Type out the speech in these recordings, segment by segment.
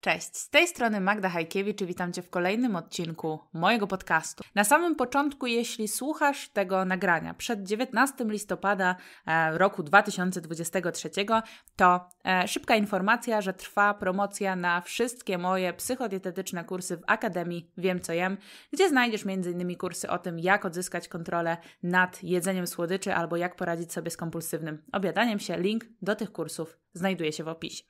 Cześć, z tej strony Magda Hajkiewicz i witam Cię w kolejnym odcinku mojego podcastu. Na samym początku, jeśli słuchasz tego nagrania przed 19 listopada e, roku 2023, to e, szybka informacja, że trwa promocja na wszystkie moje psychodietetyczne kursy w Akademii Wiem Co Jem, gdzie znajdziesz m.in. kursy o tym, jak odzyskać kontrolę nad jedzeniem słodyczy albo jak poradzić sobie z kompulsywnym obiadaniem się. Link do tych kursów znajduje się w opisie.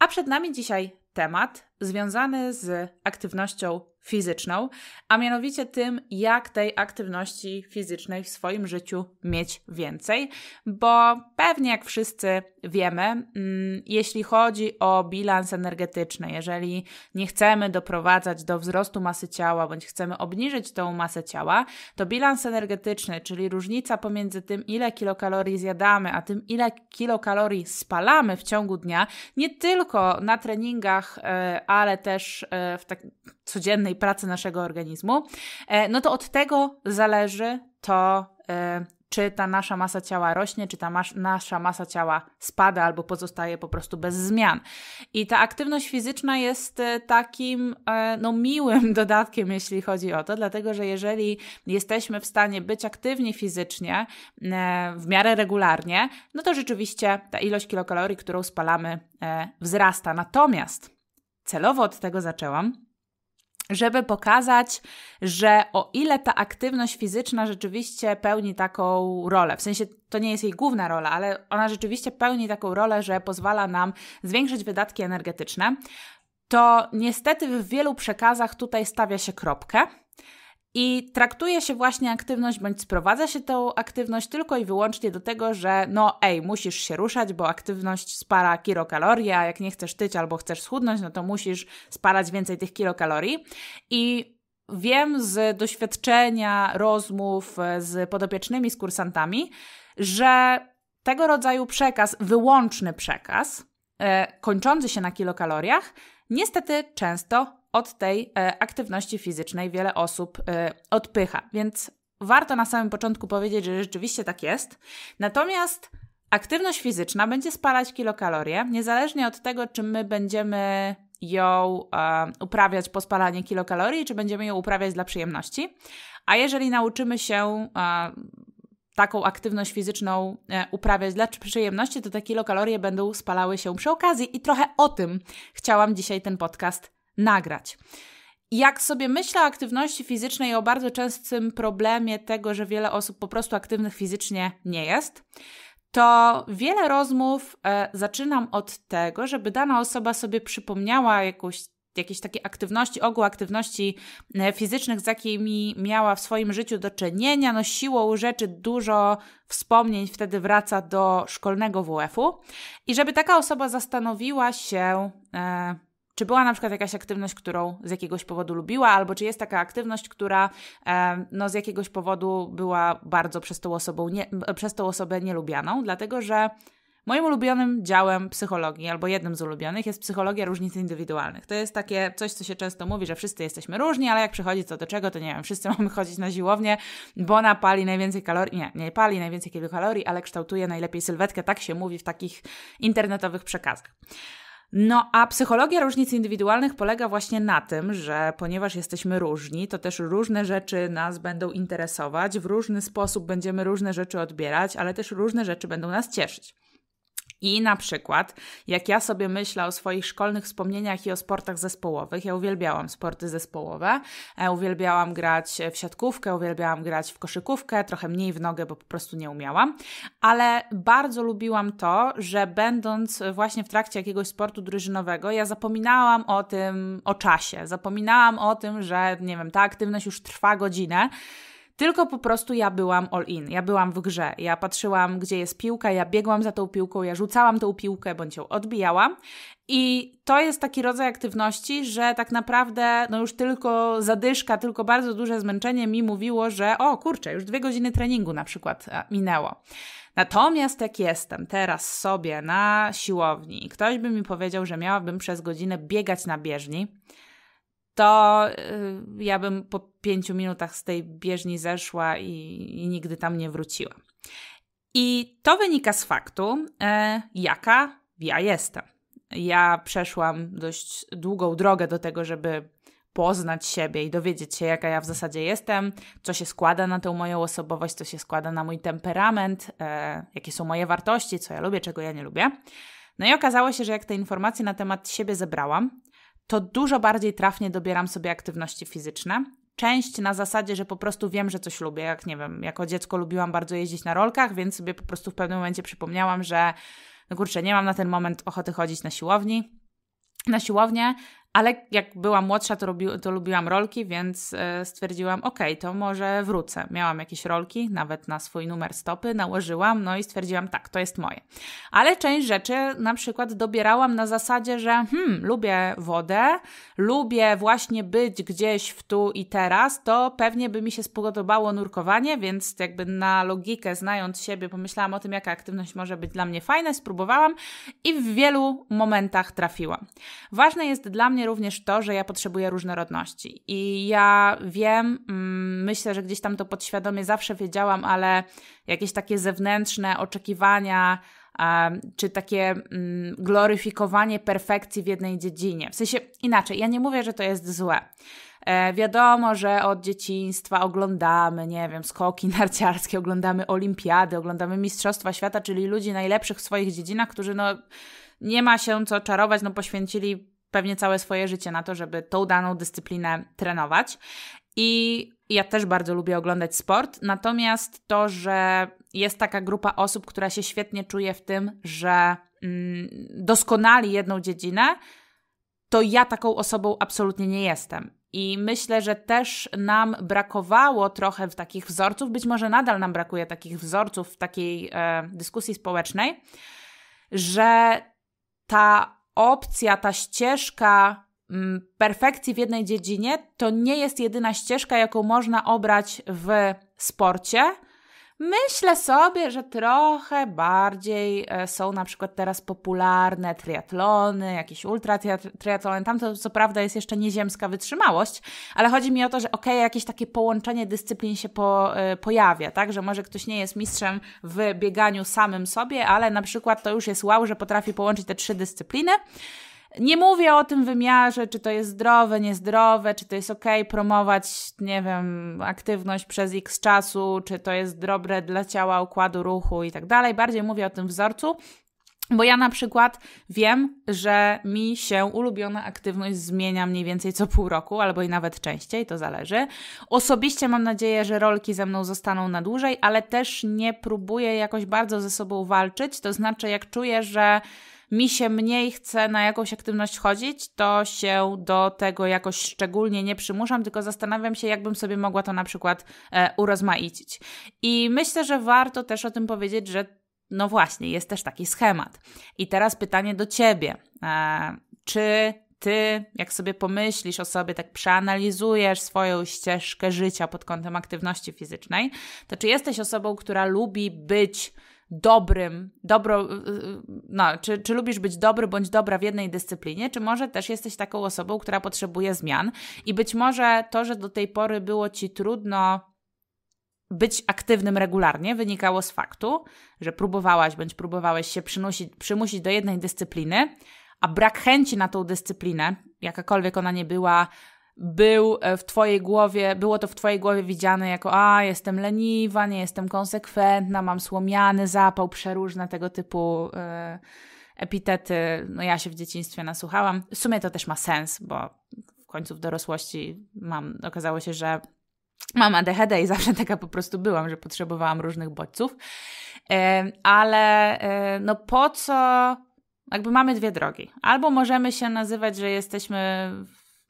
A przed nami dzisiaj temat związany z aktywnością fizyczną, a mianowicie tym, jak tej aktywności fizycznej w swoim życiu mieć więcej, bo pewnie jak wszyscy wiemy, mm, jeśli chodzi o bilans energetyczny, jeżeli nie chcemy doprowadzać do wzrostu masy ciała bądź chcemy obniżyć tą masę ciała, to bilans energetyczny, czyli różnica pomiędzy tym, ile kilokalorii zjadamy, a tym, ile kilokalorii spalamy w ciągu dnia, nie tylko na treningach, e, ale też e, w tak codziennej pracy naszego organizmu, e, no to od tego zależy to, e, czy ta nasza masa ciała rośnie, czy ta mas nasza masa ciała spada albo pozostaje po prostu bez zmian. I ta aktywność fizyczna jest e, takim no, miłym dodatkiem, jeśli chodzi o to, dlatego że jeżeli jesteśmy w stanie być aktywni fizycznie w miarę regularnie, no to rzeczywiście ta ilość kilokalorii, którą spalamy, wzrasta. Natomiast celowo od tego zaczęłam żeby pokazać, że o ile ta aktywność fizyczna rzeczywiście pełni taką rolę, w sensie to nie jest jej główna rola, ale ona rzeczywiście pełni taką rolę, że pozwala nam zwiększyć wydatki energetyczne, to niestety w wielu przekazach tutaj stawia się kropkę. I traktuje się właśnie aktywność, bądź sprowadza się tą aktywność tylko i wyłącznie do tego, że no ej, musisz się ruszać, bo aktywność spara kilokalorie, a jak nie chcesz tyć albo chcesz schudnąć, no to musisz sparać więcej tych kilokalorii. I wiem z doświadczenia rozmów e, z podopiecznymi, z kursantami, że tego rodzaju przekaz, wyłączny przekaz, e, kończący się na kilokaloriach, niestety często od tej e, aktywności fizycznej wiele osób e, odpycha. Więc warto na samym początku powiedzieć, że rzeczywiście tak jest. Natomiast aktywność fizyczna będzie spalać kilokalorie, niezależnie od tego, czy my będziemy ją e, uprawiać po spalaniu kilokalorii, czy będziemy ją uprawiać dla przyjemności. A jeżeli nauczymy się e, taką aktywność fizyczną e, uprawiać dla przyjemności, to te kilokalorie będą spalały się przy okazji. I trochę o tym chciałam dzisiaj ten podcast nagrać. Jak sobie myślę o aktywności fizycznej, o bardzo częstym problemie tego, że wiele osób po prostu aktywnych fizycznie nie jest, to wiele rozmów e, zaczynam od tego, żeby dana osoba sobie przypomniała jakąś jakieś takie aktywności, ogół aktywności e, fizycznych, z jakimi miała w swoim życiu do czynienia, no siłą rzeczy dużo wspomnień wtedy wraca do szkolnego WF-u i żeby taka osoba zastanowiła się, e, czy była na przykład jakaś aktywność, którą z jakiegoś powodu lubiła, albo czy jest taka aktywność, która no, z jakiegoś powodu była bardzo przez tą, osobą nie, e, przez tą osobę nielubianą, dlatego że Moim ulubionym działem psychologii, albo jednym z ulubionych, jest psychologia różnic indywidualnych. To jest takie coś, co się często mówi, że wszyscy jesteśmy różni, ale jak przychodzi co do czego, to nie wiem, wszyscy mamy chodzić na siłownię, bo ona pali najwięcej kalorii, nie, nie pali najwięcej kilokalorii, ale kształtuje najlepiej sylwetkę, tak się mówi w takich internetowych przekazach. No a psychologia różnic indywidualnych polega właśnie na tym, że ponieważ jesteśmy różni, to też różne rzeczy nas będą interesować, w różny sposób będziemy różne rzeczy odbierać, ale też różne rzeczy będą nas cieszyć. I na przykład, jak ja sobie myślę o swoich szkolnych wspomnieniach i o sportach zespołowych, ja uwielbiałam sporty zespołowe, e, uwielbiałam grać w siatkówkę, uwielbiałam grać w koszykówkę, trochę mniej w nogę, bo po prostu nie umiałam, ale bardzo lubiłam to, że będąc właśnie w trakcie jakiegoś sportu drużynowego, ja zapominałam o tym, o czasie, zapominałam o tym, że, nie wiem, ta aktywność już trwa godzinę, tylko po prostu ja byłam all in, ja byłam w grze, ja patrzyłam, gdzie jest piłka, ja biegłam za tą piłką, ja rzucałam tą piłkę bądź ją odbijałam. I to jest taki rodzaj aktywności, że tak naprawdę no już tylko zadyszka, tylko bardzo duże zmęczenie mi mówiło, że o kurczę, już dwie godziny treningu na przykład e, minęło. Natomiast jak jestem teraz sobie na siłowni i ktoś by mi powiedział, że miałabym przez godzinę biegać na bieżni, to y, ja bym po pięciu minutach z tej bieżni zeszła i, i nigdy tam nie wróciła. I to wynika z faktu, e, jaka ja jestem. Ja przeszłam dość długą drogę do tego, żeby poznać siebie i dowiedzieć się, jaka ja w zasadzie jestem, co się składa na tę moją osobowość, co się składa na mój temperament, e, jakie są moje wartości, co ja lubię, czego ja nie lubię. No i okazało się, że jak te informacje na temat siebie zebrałam, to dużo bardziej trafnie dobieram sobie aktywności fizyczne. Część na zasadzie, że po prostu wiem, że coś lubię. Jak nie wiem, jako dziecko lubiłam bardzo jeździć na rolkach, więc sobie po prostu w pewnym momencie przypomniałam, że no kurczę, nie mam na ten moment ochoty chodzić na siłowni, na siłownię, ale jak byłam młodsza, to, robi, to lubiłam rolki, więc e, stwierdziłam, ok, to może wrócę. Miałam jakieś rolki, nawet na swój numer stopy nałożyłam, no i stwierdziłam, tak, to jest moje. Ale część rzeczy na przykład dobierałam na zasadzie, że hmm, lubię wodę, lubię właśnie być gdzieś w tu i teraz, to pewnie by mi się spodobało nurkowanie, więc jakby na logikę, znając siebie, pomyślałam o tym, jaka aktywność może być dla mnie fajna, spróbowałam i w wielu momentach trafiłam. Ważne jest dla mnie, mnie również to, że ja potrzebuję różnorodności. I ja wiem, mm, myślę, że gdzieś tam to podświadomie zawsze wiedziałam, ale jakieś takie zewnętrzne oczekiwania, czy takie mm, gloryfikowanie perfekcji w jednej dziedzinie. W sensie inaczej, ja nie mówię, że to jest złe. E, wiadomo, że od dzieciństwa oglądamy, nie wiem, skoki narciarskie, oglądamy olimpiady, oglądamy mistrzostwa świata, czyli ludzi najlepszych w swoich dziedzinach, którzy no nie ma się co czarować, no poświęcili pewnie całe swoje życie na to, żeby tą daną dyscyplinę trenować. I ja też bardzo lubię oglądać sport, natomiast to, że jest taka grupa osób, która się świetnie czuje w tym, że mm, doskonali jedną dziedzinę, to ja taką osobą absolutnie nie jestem. I myślę, że też nam brakowało trochę w takich wzorców, być może nadal nam brakuje takich wzorców w takiej e, dyskusji społecznej, że ta opcja, ta ścieżka mm, perfekcji w jednej dziedzinie to nie jest jedyna ścieżka, jaką można obrać w sporcie Myślę sobie, że trochę bardziej e, są na przykład teraz popularne triatlony, jakieś ultra triatlony. Tam to co prawda jest jeszcze nieziemska wytrzymałość, ale chodzi mi o to, że okej, okay, jakieś takie połączenie dyscyplin się po, e, pojawia, tak? Że może ktoś nie jest mistrzem w bieganiu samym sobie, ale na przykład to już jest wow, że potrafi połączyć te trzy dyscypliny. Nie mówię o tym wymiarze, czy to jest zdrowe, niezdrowe, czy to jest ok promować, nie wiem, aktywność przez x czasu, czy to jest dobre dla ciała, układu ruchu i tak dalej. Bardziej mówię o tym wzorcu, bo ja na przykład wiem, że mi się ulubiona aktywność zmienia mniej więcej co pół roku, albo i nawet częściej, to zależy. Osobiście mam nadzieję, że rolki ze mną zostaną na dłużej, ale też nie próbuję jakoś bardzo ze sobą walczyć. To znaczy, jak czuję, że mi się mniej chce na jakąś aktywność chodzić, to się do tego jakoś szczególnie nie przymuszam, tylko zastanawiam się, jakbym sobie mogła to na przykład e, urozmaicić. I myślę, że warto też o tym powiedzieć, że no właśnie, jest też taki schemat. I teraz pytanie do ciebie. E, czy ty, jak sobie pomyślisz o sobie, tak przeanalizujesz swoją ścieżkę życia pod kątem aktywności fizycznej, to czy jesteś osobą, która lubi być dobrym, dobro, y, y, no, czy, czy lubisz być dobry bądź dobra w jednej dyscyplinie, czy może też jesteś taką osobą, która potrzebuje zmian i być może to, że do tej pory było ci trudno być aktywnym regularnie wynikało z faktu, że próbowałaś bądź próbowałeś się przymusić, przymusić do jednej dyscypliny, a brak chęci na tą dyscyplinę, jakakolwiek ona nie była, był e, w twojej głowie, było to w twojej głowie widziane jako a jestem leniwa, nie jestem konsekwentna, mam słomiany zapał, przeróżne tego typu e, epitety. No ja się w dzieciństwie nasłuchałam. W sumie to też ma sens, bo w końcu w dorosłości mam, okazało się, że mam ADHD i zawsze taka po prostu byłam, że potrzebowałam różnych bodźców. Ale no po co? Jakby mamy dwie drogi. Albo możemy się nazywać, że jesteśmy,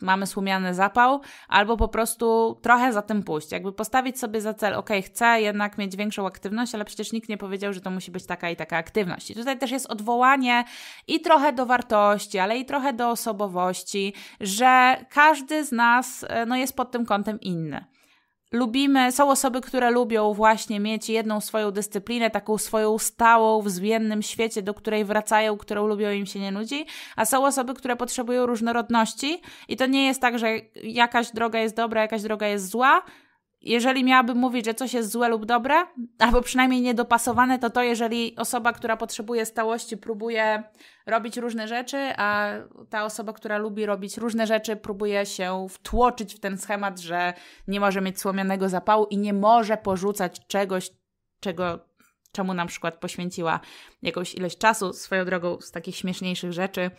mamy słumiany zapał, albo po prostu trochę za tym pójść. Jakby postawić sobie za cel, ok, chcę jednak mieć większą aktywność, ale przecież nikt nie powiedział, że to musi być taka i taka aktywność. I tutaj też jest odwołanie i trochę do wartości, ale i trochę do osobowości, że każdy z nas e, no, jest pod tym kątem inny lubimy, są osoby, które lubią właśnie mieć jedną swoją dyscyplinę, taką swoją stałą w zmiennym świecie, do której wracają, którą lubią im się nie nudzi, a są osoby, które potrzebują różnorodności i to nie jest tak, że jakaś droga jest dobra, jakaś droga jest zła, jeżeli miałabym mówić, że coś jest złe lub dobre, albo przynajmniej niedopasowane, to to, jeżeli osoba, która potrzebuje stałości, próbuje robić różne rzeczy, a ta osoba, która lubi robić różne rzeczy, próbuje się wtłoczyć w ten schemat, że nie może mieć słomianego zapału i nie może porzucać czegoś, czego, czemu na przykład poświęciła jakąś ilość czasu. Swoją drogą z takich śmieszniejszych rzeczy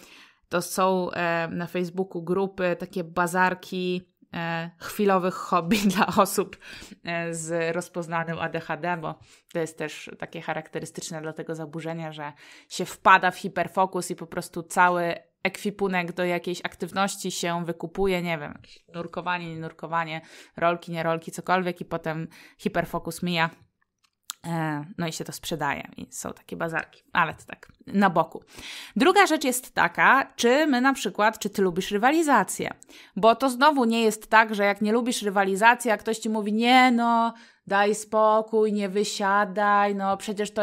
to są e, na Facebooku grupy, takie bazarki E, chwilowych hobby dla osób e, z rozpoznanym ADHD, bo to jest też takie charakterystyczne dla tego zaburzenia, że się wpada w hiperfokus i po prostu cały ekwipunek do jakiejś aktywności się wykupuje, nie wiem, nurkowanie, nie nurkowanie, rolki, nie rolki, cokolwiek i potem hiperfokus mija E, no i się to sprzedaje i są takie bazarki, tak. ale to tak na boku. Druga rzecz jest taka, czy my na przykład, czy ty lubisz rywalizację? Bo to znowu nie jest tak, że jak nie lubisz rywalizacji, a ktoś ci mówi, nie no, daj spokój, nie wysiadaj, no przecież to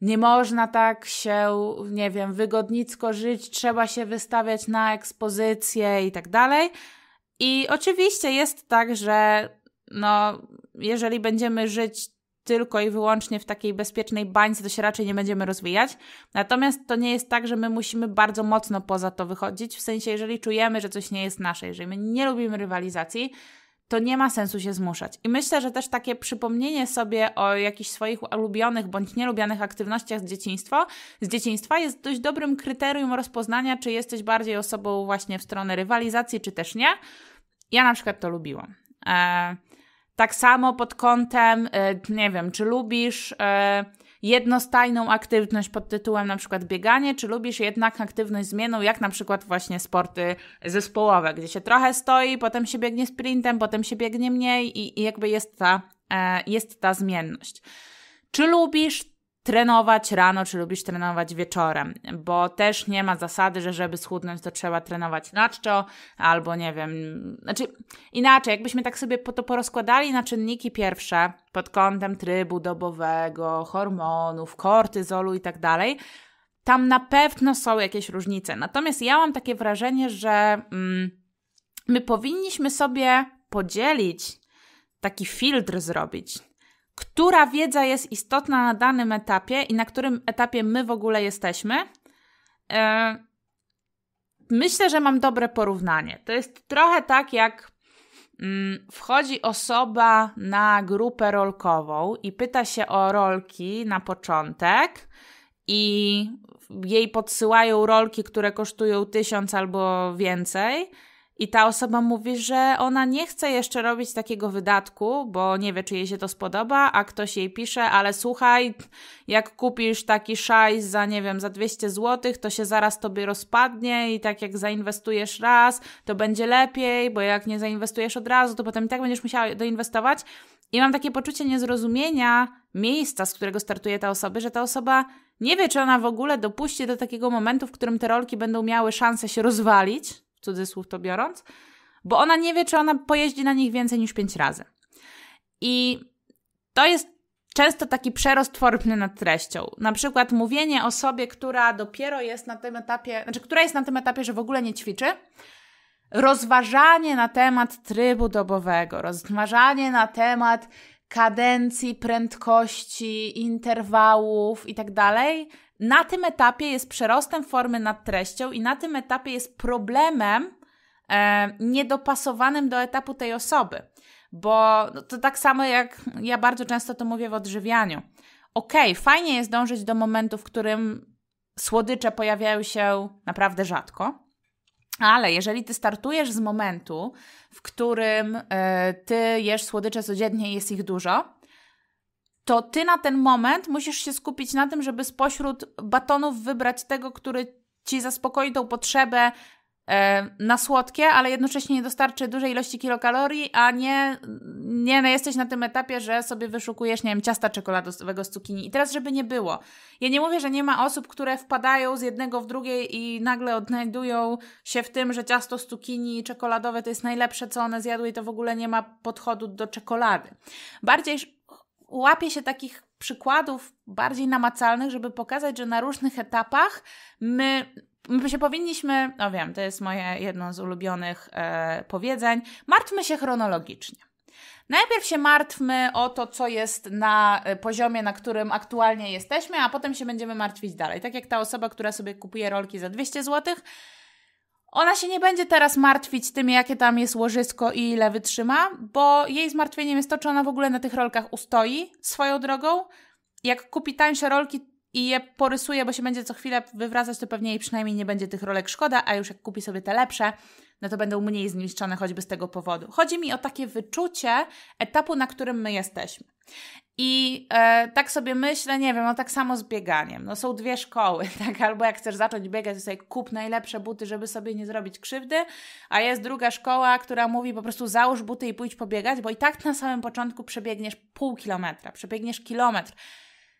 nie można tak się, nie wiem, wygodnicko żyć, trzeba się wystawiać na ekspozycję i tak dalej. I oczywiście jest tak, że no, jeżeli będziemy żyć tylko i wyłącznie w takiej bezpiecznej bańce, to się raczej nie będziemy rozwijać. Natomiast to nie jest tak, że my musimy bardzo mocno poza to wychodzić, w sensie jeżeli czujemy, że coś nie jest nasze, jeżeli my nie lubimy rywalizacji, to nie ma sensu się zmuszać. I myślę, że też takie przypomnienie sobie o jakichś swoich ulubionych bądź nielubianych aktywnościach z dzieciństwa, z dzieciństwa jest dość dobrym kryterium rozpoznania, czy jesteś bardziej osobą właśnie w stronę rywalizacji, czy też nie. Ja na przykład to lubiłam. Eee, tak samo pod kątem, e, nie wiem, czy lubisz e, jednostajną aktywność pod tytułem na przykład bieganie, czy lubisz jednak aktywność zmienną, jak na przykład właśnie sporty zespołowe, gdzie się trochę stoi, potem się biegnie sprintem, potem się biegnie mniej i, i jakby jest ta, e, jest ta zmienność. Czy lubisz trenować rano, czy lubisz trenować wieczorem, bo też nie ma zasady, że żeby schudnąć, to trzeba trenować na czczo, albo nie wiem, znaczy inaczej, jakbyśmy tak sobie po to porozkładali na czynniki pierwsze pod kątem trybu dobowego, hormonów, kortyzolu i tak dalej, tam na pewno są jakieś różnice. Natomiast ja mam takie wrażenie, że mm, my powinniśmy sobie podzielić, taki filtr zrobić która wiedza jest istotna na danym etapie i na którym etapie my w ogóle jesteśmy. E, myślę, że mam dobre porównanie. To jest trochę tak, jak mm, wchodzi osoba na grupę rolkową i pyta się o rolki na początek, i jej podsyłają rolki, które kosztują tysiąc albo więcej i ta osoba mówi, że ona nie chce jeszcze robić takiego wydatku, bo nie wie, czy jej się to spodoba, a ktoś jej pisze, ale słuchaj, jak kupisz taki szajs za, nie wiem, za 200 zł, to się zaraz tobie rozpadnie i tak jak zainwestujesz raz, to będzie lepiej, bo jak nie zainwestujesz od razu, to potem i tak będziesz musiała doinwestować. I mam takie poczucie niezrozumienia miejsca, z którego startuje ta osoba, że ta osoba nie wie, czy ona w ogóle dopuści do takiego momentu, w którym te rolki będą miały szansę się rozwalić, cudzysłów to biorąc, bo ona nie wie, czy ona pojeździ na nich więcej niż pięć razy. I to jest często taki przerost tworbny nad treścią. Na przykład mówienie o sobie, która dopiero jest na tym etapie, znaczy, która jest na tym etapie, że w ogóle nie ćwiczy, rozważanie na temat trybu dobowego, rozważanie na temat kadencji, prędkości, interwałów i tak dalej, na tym etapie jest przerostem formy nad treścią i na tym etapie jest problemem e, niedopasowanym do etapu tej osoby. Bo no, to tak samo jak ja bardzo często to mówię w odżywianiu. Okej, okay, fajnie jest dążyć do momentu, w którym słodycze pojawiają się naprawdę rzadko, ale jeżeli ty startujesz z momentu, w którym e, ty jesz słodycze codziennie i jest ich dużo, to ty na ten moment musisz się skupić na tym, żeby spośród batonów wybrać tego, który ci zaspokoi tą potrzebę e, na słodkie, ale jednocześnie nie dostarczy dużej ilości kilokalorii, a nie, nie no jesteś na tym etapie, że sobie wyszukujesz, nie wiem, ciasta czekoladowego z cukinii. I teraz, żeby nie było. Ja nie mówię, że nie ma osób, które wpadają z jednego w drugie i nagle odnajdują się w tym, że ciasto z cukinii czekoladowe to jest najlepsze, co one zjadły i to w ogóle nie ma podchodu do czekolady. Bardziej łapię się takich przykładów bardziej namacalnych, żeby pokazać, że na różnych etapach my my się powinniśmy, no wiem, to jest moje jedno z ulubionych e, powiedzeń, martwmy się chronologicznie. Najpierw się martwmy o to, co jest na e, poziomie, na którym aktualnie jesteśmy, a potem się będziemy martwić dalej. Tak jak ta osoba, która sobie kupuje rolki za 200 zł, ona się nie będzie teraz martwić tym, jakie tam jest łożysko i ile wytrzyma, bo jej zmartwieniem jest to, czy ona w ogóle na tych rolkach ustoi swoją drogą. Jak kupi tańsze rolki i je porysuje, bo się będzie co chwilę wywracać, to pewnie jej przynajmniej nie będzie tych rolek szkoda, a już jak kupi sobie te lepsze, no to będą mniej zniszczone choćby z tego powodu. Chodzi mi o takie wyczucie etapu, na którym my jesteśmy. I e, tak sobie myślę, nie wiem, no tak samo z bieganiem. No są dwie szkoły, tak? Albo jak chcesz zacząć biegać, to sobie kup najlepsze buty, żeby sobie nie zrobić krzywdy, a jest druga szkoła, która mówi po prostu załóż buty i pójdź pobiegać, bo i tak na samym początku przebiegniesz pół kilometra, przebiegniesz kilometr.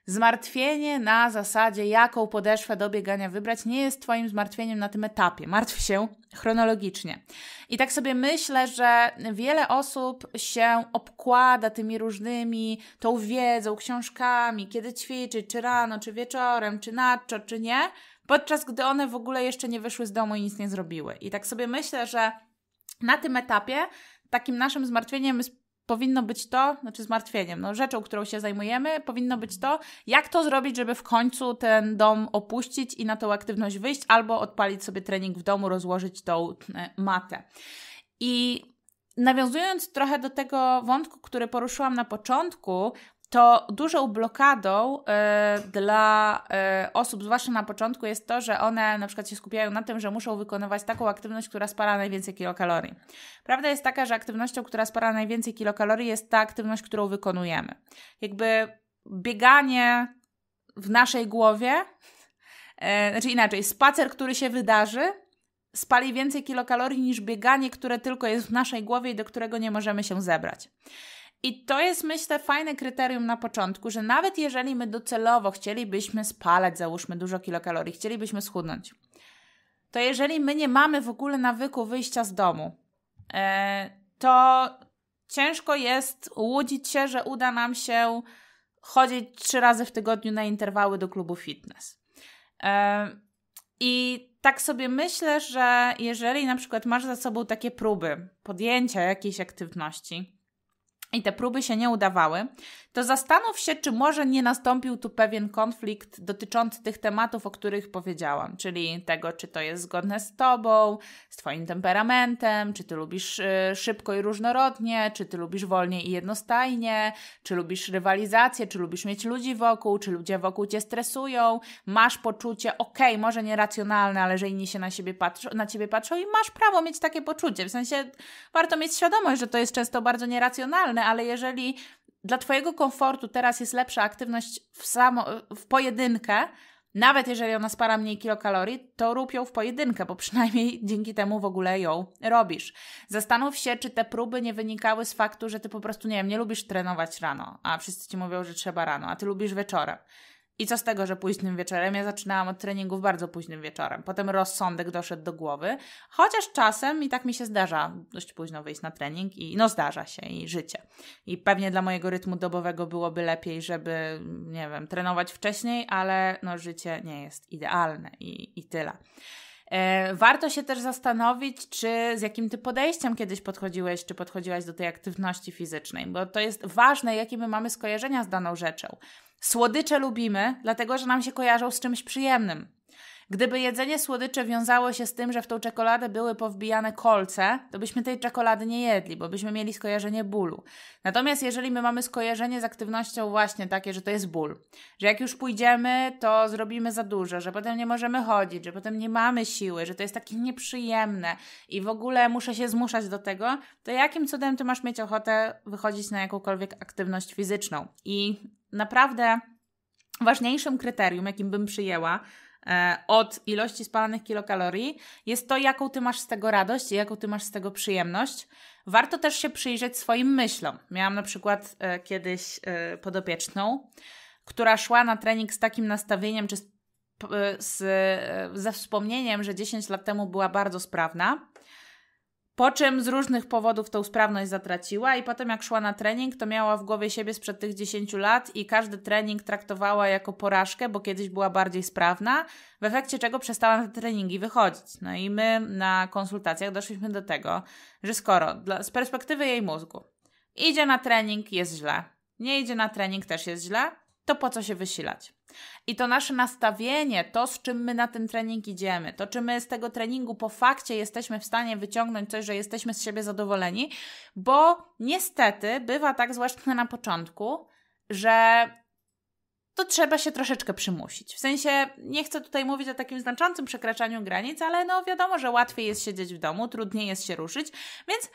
Zmartwienie na zasadzie, jaką podeszwę do biegania wybrać, nie jest Twoim zmartwieniem na tym etapie. Martw się chronologicznie. I tak sobie myślę, że wiele osób się obkłada tymi różnymi, tą wiedzą, książkami, kiedy ćwiczyć, czy rano, czy wieczorem, czy nadczo, czy nie, podczas gdy one w ogóle jeszcze nie wyszły z domu i nic nie zrobiły. I tak sobie myślę, że na tym etapie takim naszym zmartwieniem jest powinno być to, znaczy zmartwieniem, no rzeczą, którą się zajmujemy, powinno być to, jak to zrobić, żeby w końcu ten dom opuścić i na tą aktywność wyjść, albo odpalić sobie trening w domu, rozłożyć tą e, matę. I nawiązując trochę do tego wątku, który poruszyłam na początku, to dużą blokadą y, dla y, osób, zwłaszcza na początku, jest to, że one na przykład się skupiają na tym, że muszą wykonywać taką aktywność, która spala najwięcej kilokalorii. Prawda jest taka, że aktywnością, która spala najwięcej kilokalorii, jest ta aktywność, którą wykonujemy. Jakby bieganie w naszej głowie, y, znaczy inaczej, spacer, który się wydarzy, spali więcej kilokalorii niż bieganie, które tylko jest w naszej głowie i do którego nie możemy się zebrać. I to jest, myślę, fajne kryterium na początku, że nawet jeżeli my docelowo chcielibyśmy spalać, załóżmy, dużo kilokalorii, chcielibyśmy schudnąć, to jeżeli my nie mamy w ogóle nawyku wyjścia z domu, e, to ciężko jest łudzić się, że uda nam się chodzić trzy razy w tygodniu na interwały do klubu fitness. E, I tak sobie myślę, że jeżeli na przykład masz za sobą takie próby podjęcia jakiejś aktywności, i te próby się nie udawały, to zastanów się, czy może nie nastąpił tu pewien konflikt dotyczący tych tematów, o których powiedziałam, czyli tego, czy to jest zgodne z tobą, z twoim temperamentem, czy ty lubisz y, szybko i różnorodnie, czy ty lubisz wolniej i jednostajnie, czy lubisz rywalizację, czy lubisz mieć ludzi wokół, czy ludzie wokół cię stresują, masz poczucie, okej, okay, może nieracjonalne, ale że inni się na, siebie patrzą, na ciebie patrzą i masz prawo mieć takie poczucie, w sensie warto mieć świadomość, że to jest często bardzo nieracjonalne, ale jeżeli dla Twojego komfortu teraz jest lepsza aktywność w, samo, w pojedynkę, nawet jeżeli ona spara mniej kilokalorii, to rób ją w pojedynkę, bo przynajmniej dzięki temu w ogóle ją robisz. Zastanów się, czy te próby nie wynikały z faktu, że ty po prostu, nie wiem, nie lubisz trenować rano, a wszyscy ci mówią, że trzeba rano, a ty lubisz wieczorem. I co z tego, że późnym wieczorem? Ja zaczynałam od treningów bardzo późnym wieczorem. Potem rozsądek doszedł do głowy, chociaż czasem i tak mi się zdarza dość późno wyjść na trening i no zdarza się i życie. I pewnie dla mojego rytmu dobowego byłoby lepiej, żeby, nie wiem, trenować wcześniej, ale no życie nie jest idealne i, i tyle. E, warto się też zastanowić, czy z jakim ty podejściem kiedyś podchodziłeś, czy podchodziłaś do tej aktywności fizycznej, bo to jest ważne, jakie my mamy skojarzenia z daną rzeczą. Słodycze lubimy, dlatego że nam się kojarzą z czymś przyjemnym. Gdyby jedzenie słodycze wiązało się z tym, że w tą czekoladę były powbijane kolce, to byśmy tej czekolady nie jedli, bo byśmy mieli skojarzenie bólu. Natomiast jeżeli my mamy skojarzenie z aktywnością właśnie takie, że to jest ból, że jak już pójdziemy, to zrobimy za dużo, że potem nie możemy chodzić, że potem nie mamy siły, że to jest takie nieprzyjemne i w ogóle muszę się zmuszać do tego, to jakim cudem ty masz mieć ochotę wychodzić na jakąkolwiek aktywność fizyczną? I naprawdę ważniejszym kryterium, jakim bym przyjęła E, od ilości spalanych kilokalorii jest to, jaką ty masz z tego radość i jaką ty masz z tego przyjemność. Warto też się przyjrzeć swoim myślom. Miałam na przykład e, kiedyś e, podopieczną, która szła na trening z takim nastawieniem, czy z, z, ze wspomnieniem, że 10 lat temu była bardzo sprawna po czym z różnych powodów tą sprawność zatraciła i potem jak szła na trening, to miała w głowie siebie sprzed tych 10 lat i każdy trening traktowała jako porażkę, bo kiedyś była bardziej sprawna, w efekcie czego przestała na te treningi wychodzić. No i my na konsultacjach doszliśmy do tego, że skoro dla, z perspektywy jej mózgu idzie na trening, jest źle, nie idzie na trening, też jest źle, to po co się wysilać? I to nasze nastawienie, to z czym my na ten trening idziemy, to czy my z tego treningu po fakcie jesteśmy w stanie wyciągnąć coś, że jesteśmy z siebie zadowoleni, bo niestety bywa tak, zwłaszcza na początku, że to trzeba się troszeczkę przymusić. W sensie nie chcę tutaj mówić o takim znaczącym przekraczaniu granic, ale no wiadomo, że łatwiej jest siedzieć w domu, trudniej jest się ruszyć, więc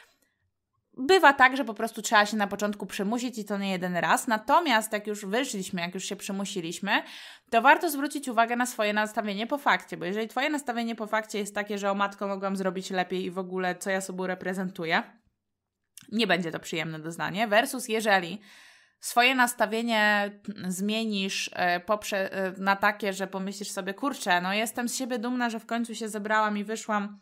bywa tak, że po prostu trzeba się na początku przymusić i to nie jeden raz. Natomiast jak już wyszliśmy, jak już się przymusiliśmy, to warto zwrócić uwagę na swoje nastawienie po fakcie, bo jeżeli Twoje nastawienie po fakcie jest takie, że o matko mogłam zrobić lepiej i w ogóle co ja sobą reprezentuję, nie będzie to przyjemne doznanie, versus jeżeli swoje nastawienie zmienisz e, poprze- e, na takie, że pomyślisz sobie, kurczę, no jestem z siebie dumna, że w końcu się zebrałam i wyszłam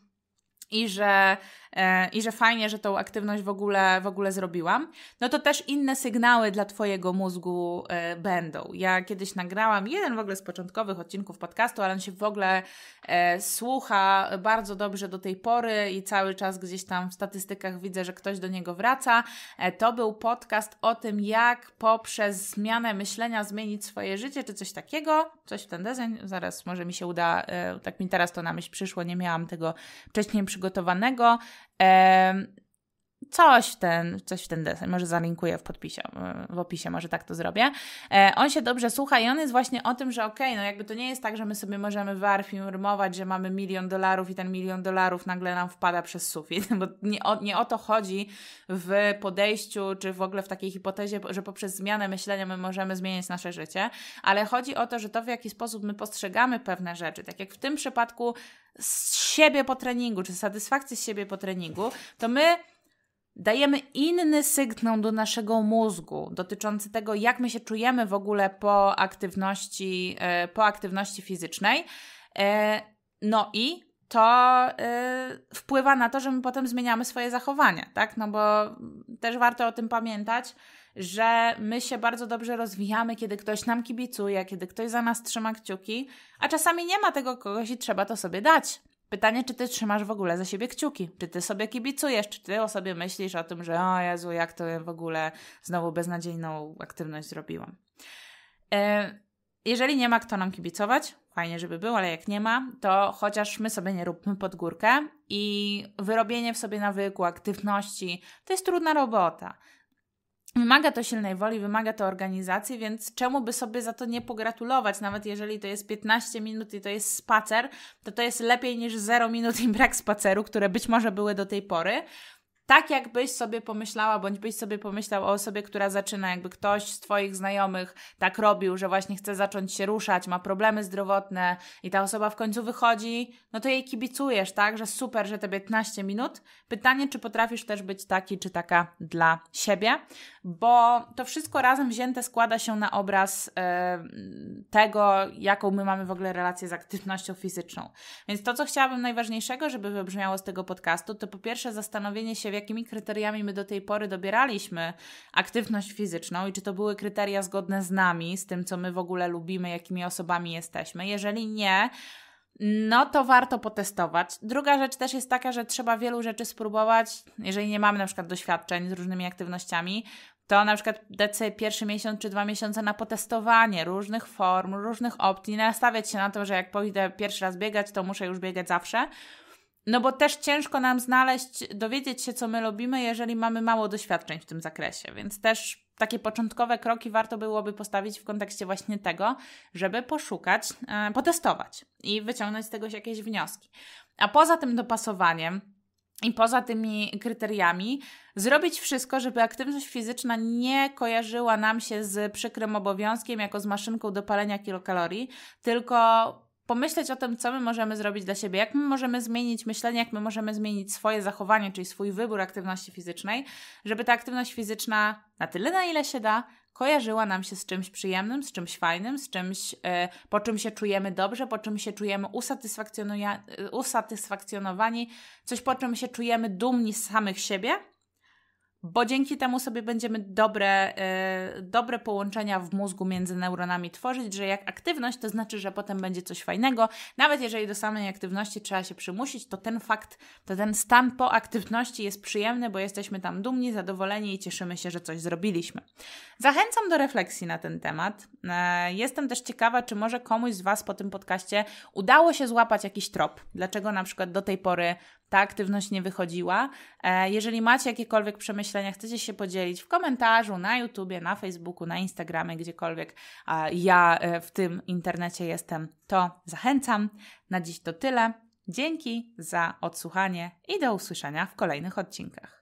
i że, e, i że fajnie, że tą aktywność w ogóle, w ogóle zrobiłam, no to też inne sygnały dla Twojego mózgu e, będą. Ja kiedyś nagrałam jeden w ogóle z początkowych odcinków podcastu, ale on się w ogóle e, słucha bardzo dobrze do tej pory i cały czas gdzieś tam w statystykach widzę, że ktoś do niego wraca. to był podcast o tym, jak poprzez zmianę myślenia zmienić swoje życie, czy coś takiego, coś w ten deseń. Zaraz może mi się uda, tak mi teraz to na myśl przyszło, nie miałam tego wcześniej przy przygotowanego. Coś w, ten, coś w ten deser, może zalinkuję w podpisie, w opisie, może tak to zrobię. E, on się dobrze słucha i on jest właśnie o tym, że okej, okay, no jakby to nie jest tak, że my sobie możemy wyarfirmować, że mamy milion dolarów i ten milion dolarów nagle nam wpada przez sufit, bo nie o, nie o to chodzi w podejściu, czy w ogóle w takiej hipotezie, że poprzez zmianę myślenia my możemy zmienić nasze życie, ale chodzi o to, że to w jaki sposób my postrzegamy pewne rzeczy, tak jak w tym przypadku z siebie po treningu, czy satysfakcji z siebie po treningu, to my dajemy inny sygnał do naszego mózgu dotyczący tego, jak my się czujemy w ogóle po aktywności, e, po aktywności fizycznej. E, no i to e, wpływa na to, że my potem zmieniamy swoje zachowania, tak? No bo też warto o tym pamiętać, że my się bardzo dobrze rozwijamy, kiedy ktoś nam kibicuje, kiedy ktoś za nas trzyma kciuki, a czasami nie ma tego kogoś i trzeba to sobie dać. Pytanie, czy ty trzymasz w ogóle za siebie kciuki? Czy ty sobie kibicujesz? Czy ty o sobie myślisz o tym, że o Jezu, jak to w ogóle znowu beznadziejną aktywność zrobiłam? E, jeżeli nie ma kto nam kibicować, fajnie, żeby był, ale jak nie ma, to chociaż my sobie nie róbmy pod górkę i wyrobienie w sobie nawyku, aktywności to jest trudna robota. Wymaga to silnej woli, wymaga to organizacji, więc czemu by sobie za to nie pogratulować? Nawet jeżeli to jest 15 minut i to jest spacer, to to jest lepiej niż 0 minut i brak spaceru, które być może były do tej pory tak jakbyś sobie pomyślała, bądź byś sobie pomyślał o osobie, która zaczyna, jakby ktoś z Twoich znajomych tak robił, że właśnie chce zacząć się ruszać, ma problemy zdrowotne i ta osoba w końcu wychodzi, no to jej kibicujesz, tak, że super, że te 15 minut. Pytanie, czy potrafisz też być taki czy taka dla siebie, bo to wszystko razem wzięte składa się na obraz yy, tego, jaką my mamy w ogóle relację z aktywnością fizyczną. Więc to, co chciałabym najważniejszego, żeby wybrzmiało z tego podcastu, to po pierwsze zastanowienie się, jakimi kryteriami my do tej pory dobieraliśmy aktywność fizyczną i czy to były kryteria zgodne z nami, z tym, co my w ogóle lubimy, jakimi osobami jesteśmy. Jeżeli nie, no to warto potestować. Druga rzecz też jest taka, że trzeba wielu rzeczy spróbować. Jeżeli nie mamy na przykład doświadczeń z różnymi aktywnościami, to na przykład dać sobie pierwszy miesiąc czy dwa miesiące na potestowanie różnych form, różnych opcji, nastawiać się na to, że jak pójdę pierwszy raz biegać, to muszę już biegać zawsze. No bo też ciężko nam znaleźć, dowiedzieć się, co my lubimy, jeżeli mamy mało doświadczeń w tym zakresie, więc też takie początkowe kroki warto byłoby postawić w kontekście właśnie tego, żeby poszukać, e, potestować i wyciągnąć z tego jakieś wnioski. A poza tym dopasowaniem, i poza tymi kryteriami zrobić wszystko, żeby aktywność fizyczna nie kojarzyła nam się z przykrym obowiązkiem jako z maszynką do palenia kilokalorii, tylko pomyśleć o tym, co my możemy zrobić dla siebie, jak my możemy zmienić myślenie, jak my możemy zmienić swoje zachowanie, czyli swój wybór aktywności fizycznej, żeby ta aktywność fizyczna na tyle, na ile się da, kojarzyła nam się z czymś przyjemnym, z czymś fajnym, z czymś, e, po czym się czujemy dobrze, po czym się czujemy e, usatysfakcjonowani, coś po czym się czujemy dumni z samych siebie, bo dzięki temu sobie będziemy dobre, yy, dobre połączenia w mózgu między neuronami tworzyć, że jak aktywność, to znaczy, że potem będzie coś fajnego. Nawet jeżeli do samej aktywności trzeba się przymusić, to ten fakt, to ten stan po aktywności jest przyjemny, bo jesteśmy tam dumni, zadowoleni i cieszymy się, że coś zrobiliśmy. Zachęcam do refleksji na ten temat. Yy, jestem też ciekawa, czy może komuś z Was po tym podcaście udało się złapać jakiś trop, dlaczego na przykład do tej pory ta aktywność nie wychodziła. E, jeżeli macie jakiekolwiek przemyślenia, chcecie się podzielić w komentarzu, na YouTubie, na Facebooku, na Instagramie, gdziekolwiek ja e, w tym internecie jestem, to zachęcam. Na dziś to tyle. Dzięki za odsłuchanie i do usłyszenia w kolejnych odcinkach.